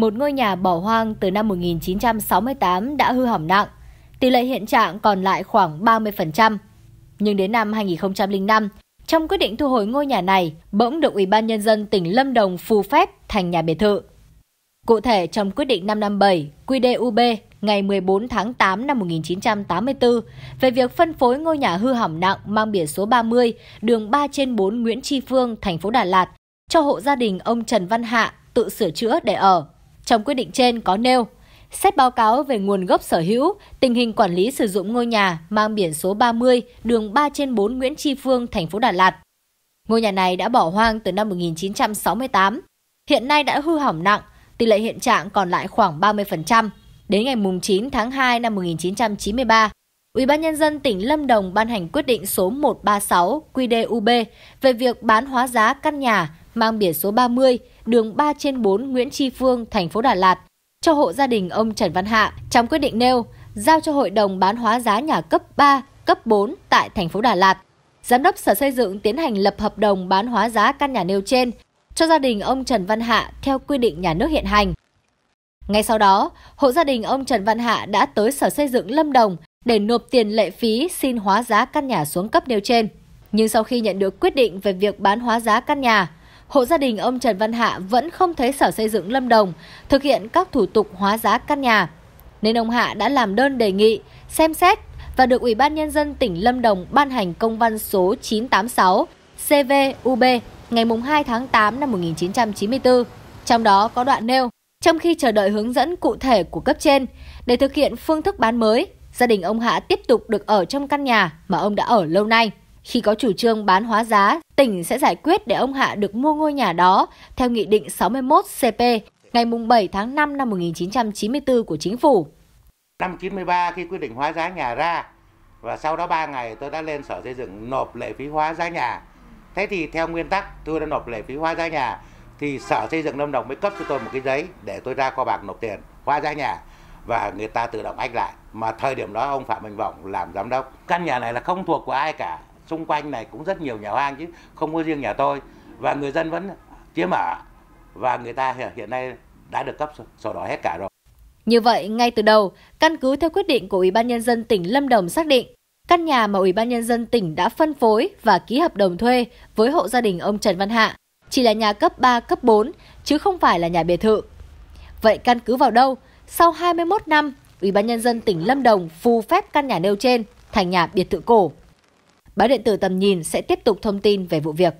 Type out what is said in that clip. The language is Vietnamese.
một ngôi nhà bỏ hoang từ năm 1968 đã hư hỏng nặng. Tỷ lệ hiện trạng còn lại khoảng 30%. Nhưng đến năm 2005, trong quyết định thu hồi ngôi nhà này, bỗng được Ủy ban Nhân dân tỉnh Lâm Đồng phù phép thành nhà biệt thự. Cụ thể, trong quyết định 557 QDUB ngày 14 tháng 8 năm 1984 về việc phân phối ngôi nhà hư hỏng nặng mang biển số 30, đường 3 trên 4 Nguyễn Tri Phương, thành phố Đà Lạt, cho hộ gia đình ông Trần Văn Hạ tự sửa chữa để ở. Trong quyết định trên có nêu, xét báo cáo về nguồn gốc sở hữu, tình hình quản lý sử dụng ngôi nhà mang biển số 30, đường 3 trên 4 Nguyễn Tri Phương, thành phố Đà Lạt. Ngôi nhà này đã bỏ hoang từ năm 1968, hiện nay đã hư hỏng nặng, tỷ lệ hiện trạng còn lại khoảng 30%. Đến ngày 9 tháng 2 năm 1993, Ủy ban nhân dân tỉnh Lâm Đồng ban hành quyết định số 136 QĐ-UB về việc bán hóa giá căn nhà mang biển số 30, đường 3 trên 4 Nguyễn Tri Phương, thành phố Đà Lạt, cho hộ gia đình ông Trần Văn Hạ. Trong quyết định nêu, giao cho hội đồng bán hóa giá nhà cấp 3, cấp 4 tại thành phố Đà Lạt. Giám đốc Sở Xây dựng tiến hành lập hợp đồng bán hóa giá căn nhà nêu trên cho gia đình ông Trần Văn Hạ theo quy định nhà nước hiện hành. Ngay sau đó, hộ gia đình ông Trần Văn Hạ đã tới Sở Xây dựng Lâm Đồng để nộp tiền lệ phí xin hóa giá căn nhà xuống cấp nêu trên. Nhưng sau khi nhận được quyết định về việc bán hóa giá căn nhà, hộ gia đình ông Trần Văn Hạ vẫn không thấy Sở Xây dựng Lâm Đồng thực hiện các thủ tục hóa giá căn nhà. Nên ông Hạ đã làm đơn đề nghị xem xét và được Ủy ban Nhân dân tỉnh Lâm Đồng ban hành công văn số 986 CVUB ngày 2 tháng 8 năm 1994. Trong đó có đoạn nêu, trong khi chờ đợi hướng dẫn cụ thể của cấp trên để thực hiện phương thức bán mới, gia đình ông Hạ tiếp tục được ở trong căn nhà mà ông đã ở lâu nay. Khi có chủ trương bán hóa giá, tỉnh sẽ giải quyết để ông Hạ được mua ngôi nhà đó theo Nghị định 61 CP ngày 7 tháng 5 năm 1994 của Chính phủ. Năm 93 khi quyết định hóa giá nhà ra và sau đó 3 ngày tôi đã lên sở xây dựng nộp lệ phí hóa giá nhà. Thế thì theo nguyên tắc tôi đã nộp lệ phí hóa giá nhà thì sở xây dựng Lâm Đồng mới cấp cho tôi một cái giấy để tôi ra kho bạc nộp tiền hóa giá nhà và người ta tự động ách lại mà thời điểm đó ông Phạm Minh Vọng làm giám đốc căn nhà này là không thuộc của ai cả xung quanh này cũng rất nhiều nhà hoang chứ không có riêng nhà tôi và người dân vẫn chiếm ở và người ta hiện nay đã được cấp sổ đỏ hết cả rồi. Như vậy, ngay từ đầu, căn cứ theo quyết định của Ủy ban nhân dân tỉnh Lâm Đồng xác định, căn nhà mà Ủy ban nhân dân tỉnh đã phân phối và ký hợp đồng thuê với hộ gia đình ông Trần Văn Hạ chỉ là nhà cấp 3, cấp 4 chứ không phải là nhà biệt thự. Vậy căn cứ vào đâu? Sau 21 năm, Ủy ban nhân dân tỉnh Lâm Đồng phù phép căn nhà nêu trên thành nhà biệt thự cổ. Báo điện tử tầm nhìn sẽ tiếp tục thông tin về vụ việc.